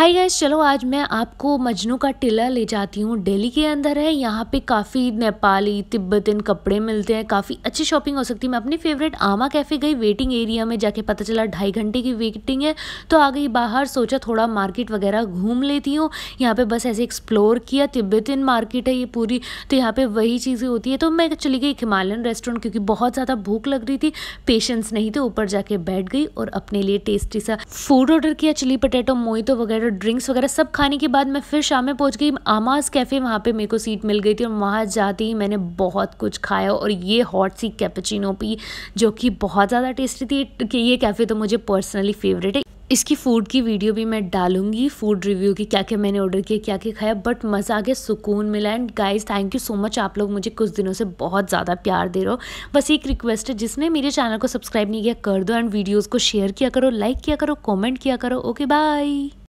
hi guys चलो आज मैं आपको मजनू का टिला ले जाती हूँ दिल्ली के अंदर है यहाँ पे काफ़ी नेपाली तिब्बतन कपड़े मिलते हैं काफ़ी अच्छी शॉपिंग हो सकती है मैं अपनी फेवरेट आमा कैफ़े गई वेटिंग एरिया में जाके पता चला ढाई घंटे की वेटिंग है तो आ गई बाहर सोचा थोड़ा मार्केट वगैरह घूम लेती हूँ यहाँ पर बस ऐसे एक्सप्लोर किया तिब्बतन मार्केट है ये पूरी तो यहाँ पर वही चीज़ें होती है तो मैं चली गई हिमालयन रेस्टोरेंट क्योंकि बहुत ज़्यादा भूख लग रही थी पेशेंस नहीं थे ऊपर जाके बैठ गई और अपने लिए टेस्टी सा फूड ऑर्डर किया चिली पटेटो मोई तो वगैरह ड्रिंक्स वगैरह सब खाने के बाद मैं फिर शाम में पहुंच गई आमाज कैफ़े वहाँ पे मेरे को सीट मिल गई थी और वहाँ जाते ही मैंने बहुत कुछ खाया और ये हॉट सी कैपेचिनो पी जो कि बहुत ज़्यादा टेस्टी थी कि ये कैफ़े तो मुझे पर्सनली फेवरेट है इसकी फ़ूड की वीडियो भी मैं डालूंगी फ़ूड रिव्यू की क्या क्या मैंने ऑर्डर किया क्या क्या खाया बट मज़ा आ गया सुकून मिला and guys thank you so much आप लोग मुझे कुछ दिनों से बहुत ज़्यादा प्यार दे रहे हो बस एक रिक्वेस्ट है जिसने मेरे चैनल को सब्सक्राइब नहीं किया कर दो एंड वीडियोज़ को शेयर किया करो लाइक किया करो कॉमेंट किया करो ओके बाय